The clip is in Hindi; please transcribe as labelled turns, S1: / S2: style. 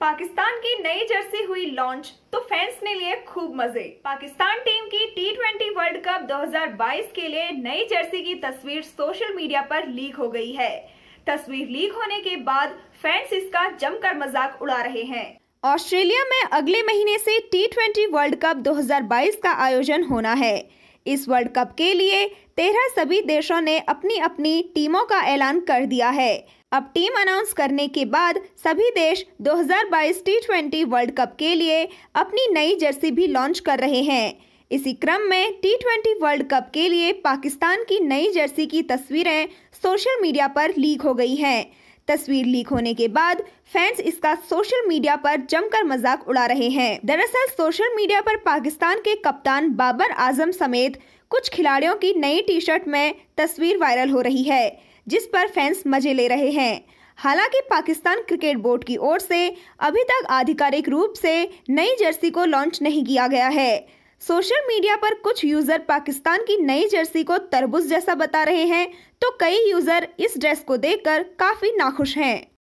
S1: पाकिस्तान की नई जर्सी हुई लॉन्च तो फैंस ने लिए खूब मजे पाकिस्तान टीम की टी ट्वेंटी वर्ल्ड कप 2022 के लिए नई जर्सी की तस्वीर सोशल मीडिया पर लीक हो गई है तस्वीर लीक होने के बाद फैंस इसका जमकर मजाक उड़ा रहे हैं ऑस्ट्रेलिया में अगले महीने से टी ट्वेंटी वर्ल्ड कप 2022 का आयोजन होना है इस वर्ल्ड कप के लिए तेरह सभी देशों ने अपनी अपनी टीमों का ऐलान कर दिया है अब टीम अनाउंस करने के बाद सभी देश 2022 टी वर्ल्ड कप के लिए अपनी नई जर्सी भी लॉन्च कर रहे हैं इसी क्रम में टी ट्वेंटी वर्ल्ड कप के लिए पाकिस्तान की नई जर्सी की तस्वीरें सोशल मीडिया पर लीक हो गई हैं तस्वीर लीक होने के बाद फैंस इसका सोशल मीडिया पर जमकर मजाक उड़ा रहे हैं दरअसल सोशल मीडिया पर पाकिस्तान के कप्तान बाबर आजम समेत कुछ खिलाड़ियों की नई टी शर्ट में तस्वीर वायरल हो रही है जिस पर फैंस मजे ले रहे हैं हालांकि पाकिस्तान क्रिकेट बोर्ड की ओर से अभी तक आधिकारिक रूप से नई जर्सी को लॉन्च नहीं किया गया है सोशल मीडिया पर कुछ यूजर पाकिस्तान की नई जर्सी को तरबूज जैसा बता रहे हैं तो कई यूजर इस ड्रेस को देखकर काफी नाखुश हैं